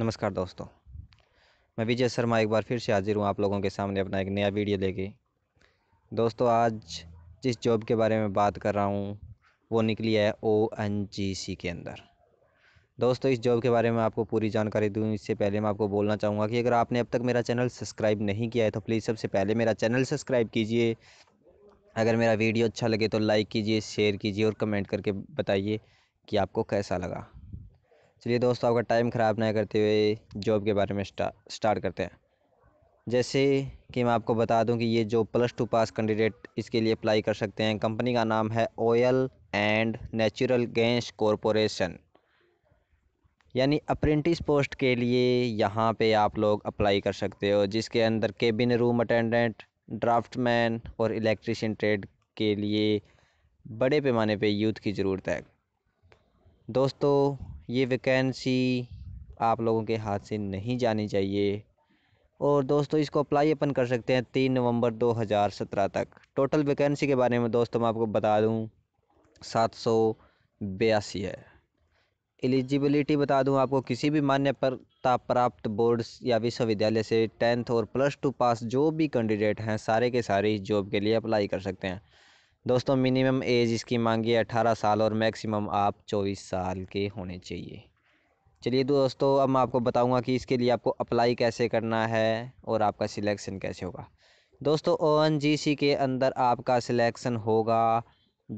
नमस्कार दोस्तों मैं विजय शर्मा एक बार फिर से हाजिर हूँ आप लोगों के सामने अपना एक नया वीडियो लेके दोस्तों आज जिस जॉब के बारे में बात कर रहा हूँ वो निकली है ओ एन जी सी के अंदर दोस्तों इस जॉब के बारे में आपको पूरी जानकारी दूँ इससे पहले मैं आपको बोलना चाहूँगा कि अगर आपने अब तक मेरा चैनल सब्सक्राइब नहीं किया है तो प्लीज़ सबसे पहले मेरा चैनल सब्सक्राइब कीजिए अगर मेरा वीडियो अच्छा लगे तो लाइक कीजिए शेयर कीजिए और कमेंट करके बताइए कि आपको कैसा लगा चलिए दोस्तों आपका टाइम ख़राब ना करते हुए जॉब के बारे में स्टार्ट करते हैं जैसे कि मैं आपको बता दूं कि ये जो प्लस टू पास कैंडिडेट इसके लिए अप्लाई कर सकते हैं कंपनी का नाम है oil and natural gas corporation यानी अप्रेंटिस पोस्ट के लिए यहाँ पे आप लोग अप्लाई कर सकते हो जिसके अंदर केबिन रूम अटेंडेंट ड्राफ्टमैन और इलेक्ट्रिशियन ट्रेड के लिए बड़े पैमाने पे यूथ की ज़रूरत है दोस्तों ये वैकेंसी आप लोगों के हाथ से नहीं जानी चाहिए और दोस्तों इसको अप्लाई अपन कर सकते हैं तीन नवंबर 2017 तक टोटल वैकेंसी के बारे में दोस्तों मैं आपको बता दूं सात सौ बयासी है एलिजिबिलिटी बता दूं आपको किसी भी मान्यता प्राप्त बोर्ड या विश्वविद्यालय से टेंथ और प्लस टू पास जो भी कैंडिडेट हैं सारे के सारे इस जॉब के लिए अप्लाई कर सकते हैं दोस्तों मिनिमम एज इसकी मांगी है अठारह साल और मैक्सिमम आप चौबीस साल के होने चाहिए चलिए दोस्तों अब मैं आपको बताऊंगा कि इसके लिए आपको अप्लाई कैसे करना है और आपका सिलेक्शन कैसे होगा दोस्तों ओ एन जी सी के अंदर आपका सिलेक्शन होगा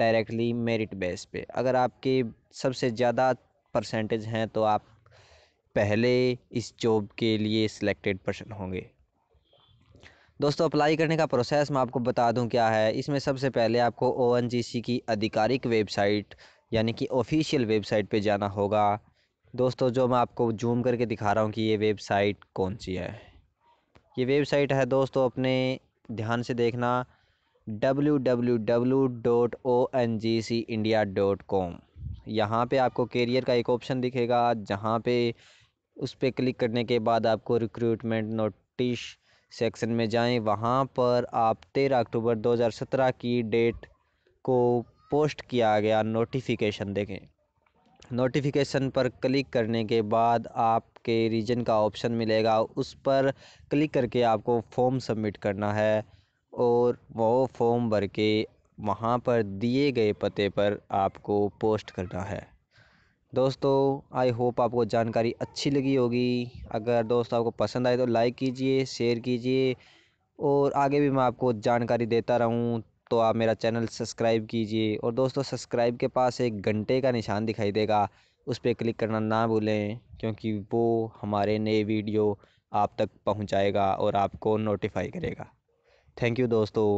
डायरेक्टली मेरिट बेस पे अगर आपके सबसे ज़्यादा परसेंटेज हैं तो आप पहले इस जॉब के लिए सिलेक्टेड पर्सन होंगे दोस्तों अप्लाई करने का प्रोसेस मैं आपको बता दूं क्या है इसमें सबसे पहले आपको ओ की आधिकारिक वेबसाइट यानी कि ऑफिशियल वेबसाइट पे जाना होगा दोस्तों जो मैं आपको जूम करके दिखा रहा हूँ कि ये वेबसाइट कौन सी है ये वेबसाइट है दोस्तों अपने ध्यान से देखना www.ongicindia.com यहाँ पे आपको कैरियर का एक ऑप्शन दिखेगा जहाँ पे उस पर क्लिक करने के बाद आपको रिक्रूटमेंट नोटिस सेक्शन में जाएं वहाँ पर आप तेरह अक्टूबर दो हज़ार सत्रह की डेट को पोस्ट किया गया नोटिफिकेशन देखें नोटिफिकेशन पर क्लिक करने के बाद आपके रीजन का ऑप्शन मिलेगा उस पर क्लिक करके आपको फॉर्म सबमिट करना है और वो फॉर्म भर के वहाँ पर दिए गए पते पर आपको पोस्ट करना है दोस्तों आई होप आपको जानकारी अच्छी लगी होगी अगर दोस्तों आपको पसंद आए तो लाइक कीजिए शेयर कीजिए और आगे भी मैं आपको जानकारी देता रहूं तो आप मेरा चैनल सब्सक्राइब कीजिए और दोस्तों सब्सक्राइब के पास एक घंटे का निशान दिखाई देगा उस पर क्लिक करना ना भूलें क्योंकि वो हमारे नए वीडियो आप तक पहुँचाएगा और आपको नोटिफाई करेगा थैंक यू दोस्तों